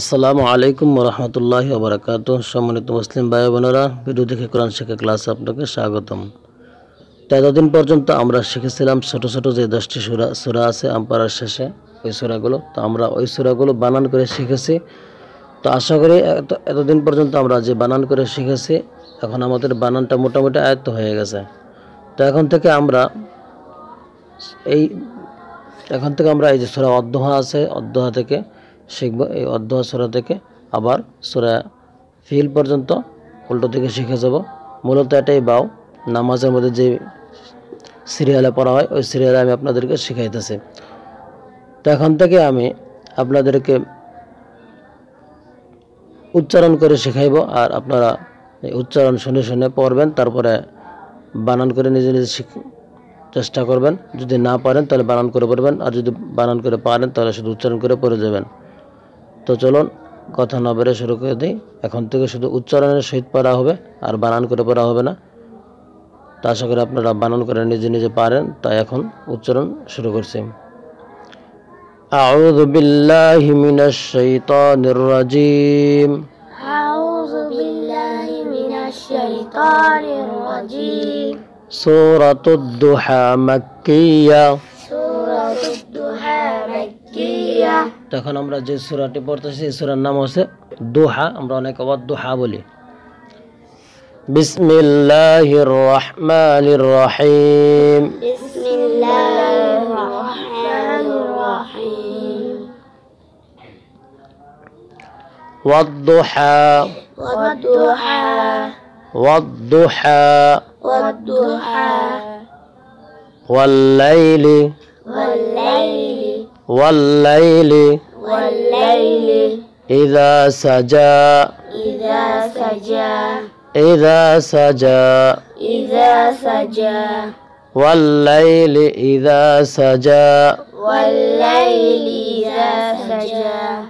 আসসালামু আলাইকুম রহমতুল্লাহ ওবরাকাত সম্মানিত মুসলিম ভাই বোনেরা ভিডিও দেখে কোরআন শেখা ক্লাসে আপনাকে স্বাগতম এতদিন পর্যন্ত আমরা শিখেছিলাম ছোটো ছোটো যে দশটি সুরা সুরা আছে আম্পারার শেষে ওই সুরাগুলো তো আমরা ওই সুরাগুলো বানান করে শিখেছি তো আশা করি এতদিন পর্যন্ত আমরা যে বানান করে শিখেছি এখন আমাদের বানানটা মোটামুটি আয়ত্ত হয়ে গেছে তো এখন থেকে আমরা এই এখন থেকে আমরা এই যে সুরা অধ্যহা আছে অধ্যহা থেকে শিখবো এই অধ্যায় সোরা থেকে আবার সোরা ফিল পর্যন্ত উল্টো থেকে শিখে যাব মূলত এটাই বাউ নামাজের মধ্যে যে সিরিয়ালে পড়া হয় ওই সিরিয়ালে আমি আপনাদেরকে শিখাইতেছি তো এখন থেকে আমি আপনাদেরকে উচ্চারণ করে শেখাইব আর আপনারা উচ্চারণ শুনে শুনে পড়বেন তারপরে বানান করে নিজে নিজে শিখ চেষ্টা করবেন যদি না পারেন তাহলে বানান করে পড়বেন আর যদি বানান করে পারেন তাহলে শুধু উচ্চারণ করে পড়ে যাবেন তো চলুন কথা না বেড়ে শুরু করে দিই এখন থেকে শুধু উচ্চারণের সহিত পড়া হবে আর বানান করে পড়া হবে না তা আশা করি আপনারা বানান করে নিজে নিজে পারেন তাই এখন উচ্চারণ শুরু করছি أعوذ بالله من الشيطان الرجيم أعوذ بالله من الشيطان الرجيم سورة الضحى مكية তখন আমরা যে সুরাটি পড়তেছি এই সুরার নাম হচ্ছে দোহা আমরা অনেক আবার দোহা বলি بسم الله الرحمن الرحيم بسم الله الرحمن الرحيم والضحى والضحى والضحى والضحى والليل والليل والليل إذا سجى إذا سجى إذا سجى إذا سجى والليل إذا سجى والليل إذا سجى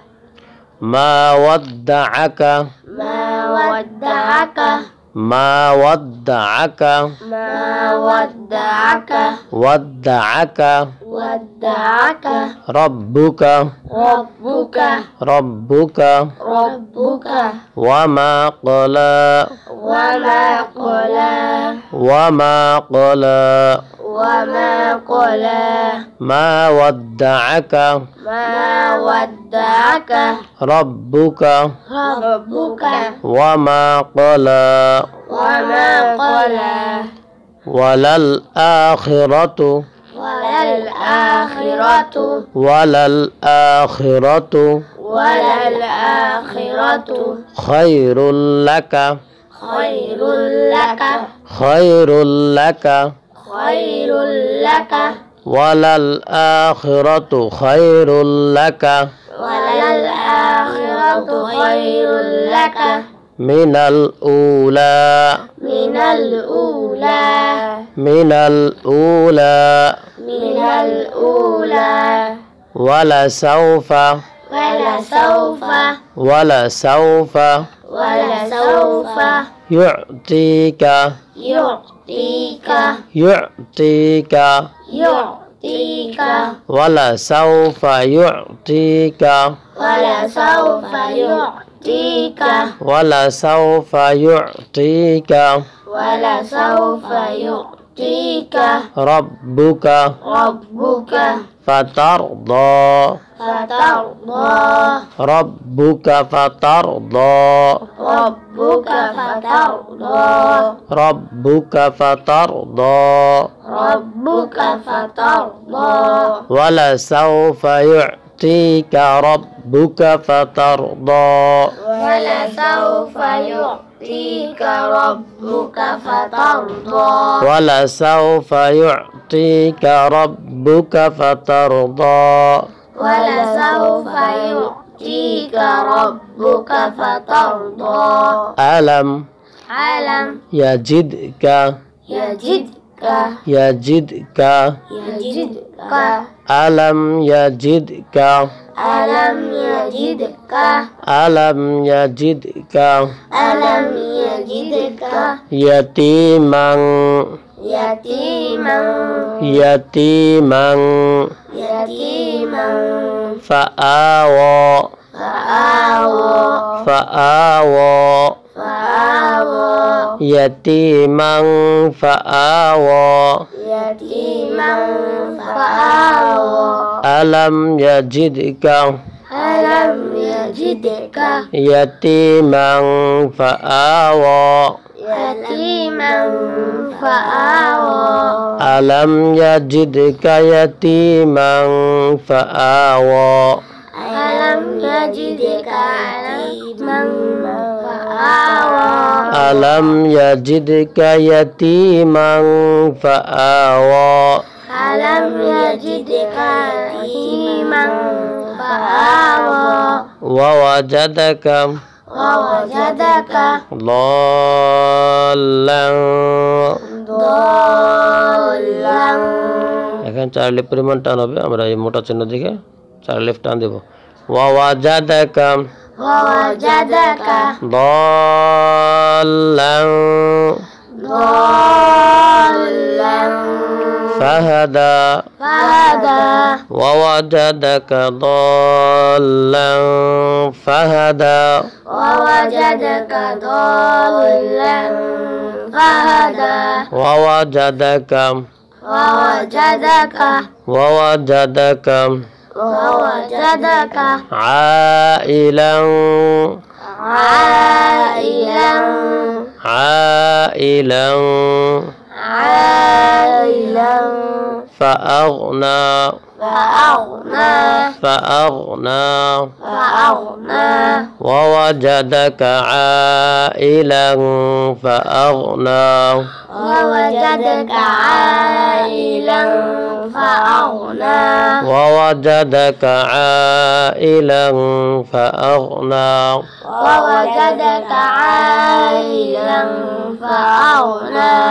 ما ودعك ما ودعك ما ودعك ما ودعك ودعك ودعك ربك ربك ربك ربك وما قلى وما قلى وما قلى وما قلا ما ودعك ما ودعك ربك ربك وما قلا وما الآخرة وللآخرة وللآخرة وللآخرة وللآخرة خير لك خير لك خير لك خير لك وللآخرة خير لك وللآخرة خير لك من الأولى من الأولى من الأولى من الأولى ولسوف ولسوف ولسوف ولسوف يعطيك يعطيك يعطيك يعطيك يعطيك ولا سوف يعطيك ولا سوف يعطيك ولا سوف يعطيك ولا سوف يعطيك يأتيك ربك ربك فترضى فترضى ربك فترضى ربك فترضى ربك فترضى ربك فترضى ولا سوف يعطيك يعطيك ربك فترضى ولسوف يعطيك ربك فترضى ولسوف يعطيك ربك فترضى ولسوف يعطيك ربك فترضى ألم ألم يجدك يجدك yajidka yajidka alam yajidka alam yajidka alam yajidka alam yajidka yatimang yatimang yatimang yatimang fa'awa fa'awa fa'awa fa'awa Yatimang fa'awo Yatimang fa'awo Alam yajidka Alam yajidka Yatimang fa'awo Alam yajidka yatimang fa'awo Alam yajidka fa'awo ألم يجدك يتيما فآوى ألم يجدك يتيما فآوى ووجدك ووجدك ضالا ضالا এখন চার লেফ পরিমাণ টান হবে আমরা এই মোটা চিহ্ন দিকে চার লেফ টান দেব ওয়া ওয়া যা দেখাম ووجدك ضالا ضالا فهدى فهدى ووجدك ضالا فهدى ووجدك ضالا فهدى ووجدك ووجدك ووجدك ووجدك عائلا عائلا عائلا عائلا فأغنى فأغنى فأغنى فأغنى ووجدك عائلا فأغنى ووجدك عائلا فأغنى ووجدك عائلا فأغنى ووجدك عائلا فأغنى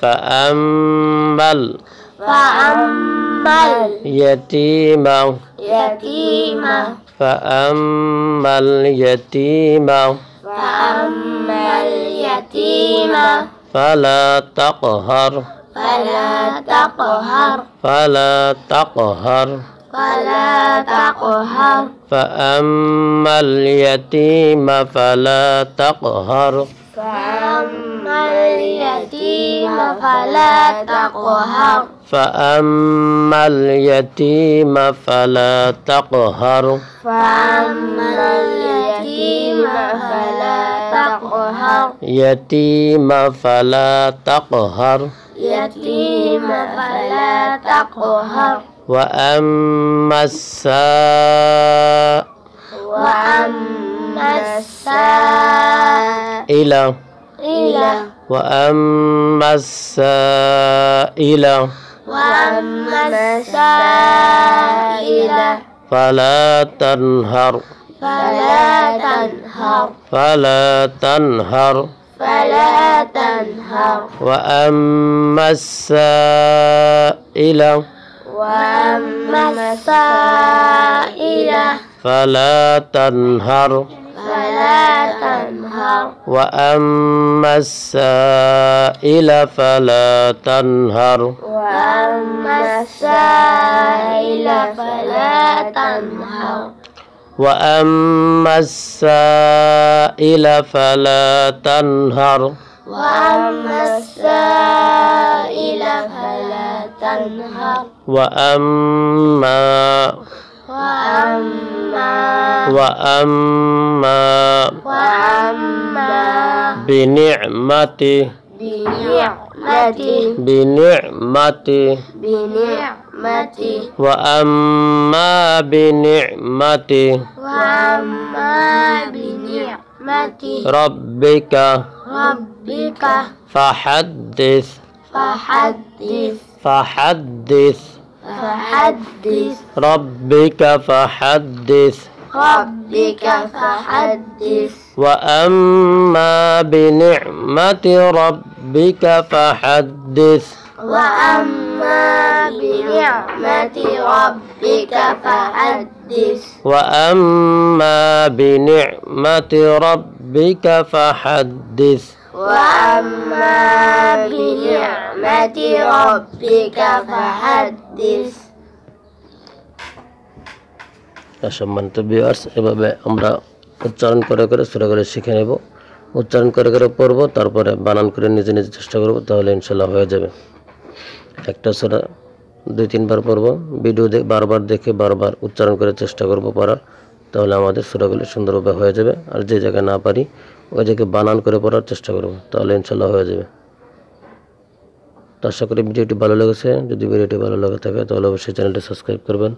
فأمل فأمل يتيما يتيما فأمل يتيما فأمل يتيما فلا تقهر فلا تقهر فلا تقهر فلا تقهر فأما اليتيم فلا تقهر فأما اليتيم فلا تقهر فأما اليتيم فلا تقهر فأما اليتيم فلا تقهر تقهر يتيم فلا تقهر يتيم فلا تقهر وأما الساء وأما الساء إلى إلى وأما السائل وأما السائل فلا تنهر فلا تنهر فلا تنهر فلا تنهر وأما السائل وأما السائل فلا تنهر فلا تنهر وأما السائل فلا تنهر وأما السائل فلا تنهر وأما السائل فلا تنهر وأما السائل فلا تنهر وأما وأما وأما وأما بنعمته بنعمتي وأما بنعمتي وأما بنعمتي ربك ربك فحدث فحدث فحدث فحدث ربك فحدث ربك فحدث وأما بنعمة ربك فحدث وأما بنعمة ربك فحدث وأما بنعمة ربك فحدث وأما بنعمة ربك فحدث সম্মানিত বিয়ার্স এভাবে আমরা উচ্চারণ করে করে সুরা করে শিখে নেব উচ্চারণ করে করে পড়বো তারপরে বানান করে নিজে নিজে চেষ্টা করবো তাহলে ইনশাল্লাহ হয়ে যাবে একটা সুরা দুই তিনবার পড়ব ভিডিও দেখ বারবার দেখে বারবার উচ্চারণ করে চেষ্টা করবো পড়ার তাহলে আমাদের সুরাগুলি সুন্দরভাবে হয়ে যাবে আর যে জায়গায় না পারি ওই জায়গায় বানান করে পড়ার চেষ্টা করব তাহলে ইনশাল্লাহ হয়ে যাবে তো আশা করি ভিডিওটি ভালো লেগেছে যদি ভিডিওটি ভালো লাগে থাকে তাহলে অবশ্যই চ্যানেলটি সাবস্ক্রাইব করবেন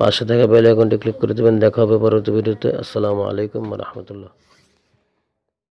পাশে থাকা বেলাইকনটি ক্লিক করে দেবেন দেখা হবে পরবর্তী ভিডিওতে আসসালামু আলাইকুম রহমতুল্লাহ